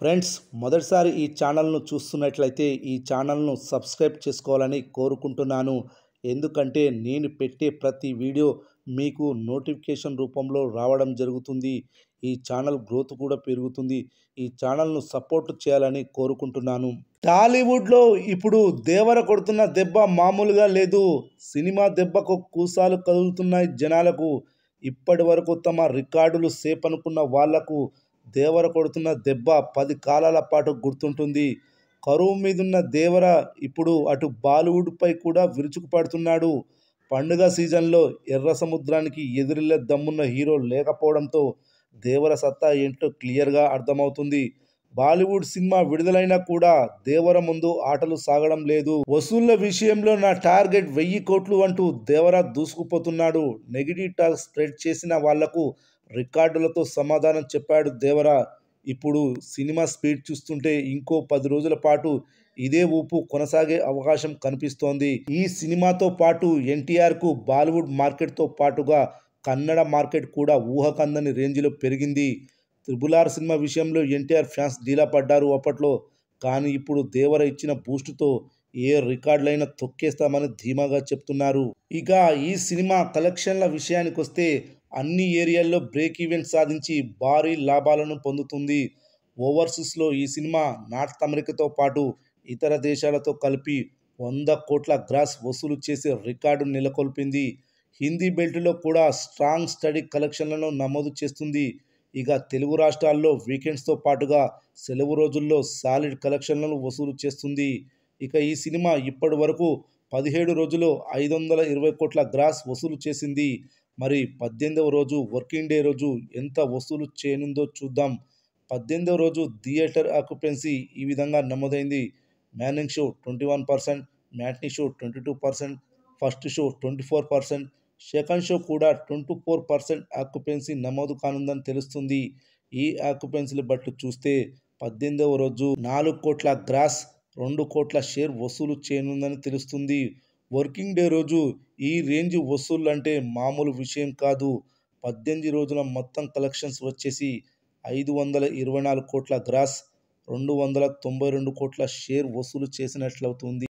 friends మొదటిసారి ఈ ఛానల్ను చూస్తున్నట్లయితే ఈ ఛానల్ను సబ్స్క్రైబ్ చేసుకోవాలని కోరుకుంటున్నాను ఎందుకంటే నేను పెట్టే ప్రతి వీడియో మీకు నోటిఫికేషన్ రూపంలో రావడం జరుగుతుంది ఈ ఛానల్ గ్రోత్ కూడా పెరుగుతుంది ఈ ఛానల్ను సపోర్ట్ చేయాలని కోరుకుంటున్నాను టాలీవుడ్లో ఇప్పుడు దేవర కొడుతున్న దెబ్బ మామూలుగా లేదు సినిమా దెబ్బకు కూసాలు కదులుతున్నాయి జనాలకు ఇప్పటి వరకు తమ రికార్డులు సేపనుకున్న వాళ్లకు దేవర కొడుతున్న దెబ్బ పది కాలాల పాటు గుర్తుంటుంది కరువు మీదున్న దేవర ఇప్పుడు అటు బాలీవుడ్పై కూడా విరుచుకుపడుతున్నాడు పండుగ సీజన్లో ఎర్ర సముద్రానికి ఎదురిల్లే దమ్మున్న హీరో లేకపోవడంతో దేవర సత్తా ఏంటో క్లియర్గా అర్థమవుతుంది బాలీవుడ్ సినిమా విడుదలైనా కూడా దేవర ముందు ఆటలు సాగడం లేదు వసూళ్ల విషయంలో నా టార్గెట్ వెయ్యి కోట్లు అంటూ దేవర దూసుకుపోతున్నాడు నెగిటివ్ టాక్ స్ప్రెడ్ చేసిన వాళ్లకు రికార్డులతో సమాధానం చెప్పాడు దేవరా ఇప్పుడు సినిమా స్పీడ్ చూస్తుంటే ఇంకో పది రోజుల పాటు ఇదే ఊపు కొనసాగే అవకాశం కనిపిస్తోంది ఈ సినిమాతో పాటు ఎన్టీఆర్కు బాలీవుడ్ మార్కెట్తో పాటుగా కన్నడ మార్కెట్ కూడా ఊహకందని రేంజ్లో పెరిగింది త్రిబులార్ సినిమా విషయంలో ఎన్టీఆర్ ఫ్యాన్స్ డీలా పడ్డారు అప్పట్లో కానీ ఇప్పుడు దేవర ఇచ్చిన బూస్టుతో ఏ రికార్డులైనా తొక్కేస్తామని ధీమాగా చెప్తున్నారు ఇక ఈ సినిమా కలెక్షన్ల విషయానికి వస్తే అన్ని ఏరియాల్లో బ్రేక్ ఈవెంట్ సాధించి భారీ లాభాలను పొందుతుంది ఓవర్సీస్లో ఈ సినిమా నార్త్ అమెరికాతో పాటు ఇతర దేశాలతో కలిపి వంద కోట్ల గ్రాస్ వసూలు చేసే రికార్డు నెలకొల్పింది హిందీ బెల్ట్లో కూడా స్ట్రాంగ్ స్టడీ కలెక్షన్లను నమోదు చేస్తుంది ఇక తెలుగు రాష్ట్రాల్లో వీకెండ్స్తో పాటుగా సెలవు రోజుల్లో సాలిడ్ కలెక్షన్లను వసూలు చేస్తుంది ఇక ఈ సినిమా ఇప్పటి వరకు పదిహేడు రోజుల్లో ఐదు వందల ఇరవై కోట్ల గ్రాస్ వసూలు చేసింది మరి పద్దెనిమిదవ రోజు వర్కింగ్ డే రోజు ఎంత వసూలు చేయనుందో చూద్దాం పద్దెనిమిదవ రోజు థియేటర్ ఆక్యుపెన్సీ ఈ విధంగా నమోదైంది morning show twenty one percent matinee show twenty two percent first show twenty four percent second show కూడా ట్వంటీ ఫోర్ పర్సెంట్ ఆక్యుపెన్సీ నమోదు కానుందని తెలుస్తుంది ఈ ఆక్యుపెన్సీలు బట్టి చూస్తే పద్దెనిమిదవ రోజు నాలుగు కోట్ల గ్రాస్ రెండు కోట్ల షేర్ వసూలు చేయనుందని తెలుస్తుంది వర్కింగ్ డే రోజు ఈ రేంజ్ అంటే మామూలు విషయం కాదు పద్దెనిమిది రోజుల మొత్తం కలెక్షన్స్ వచ్చేసి ఐదు వందల ఇరవై నాలుగు కోట్ల గ్రాస్ రెండు వందల తొంభై రెండు కోట్ల షేర్ వసూలు చేసినట్లవుతుంది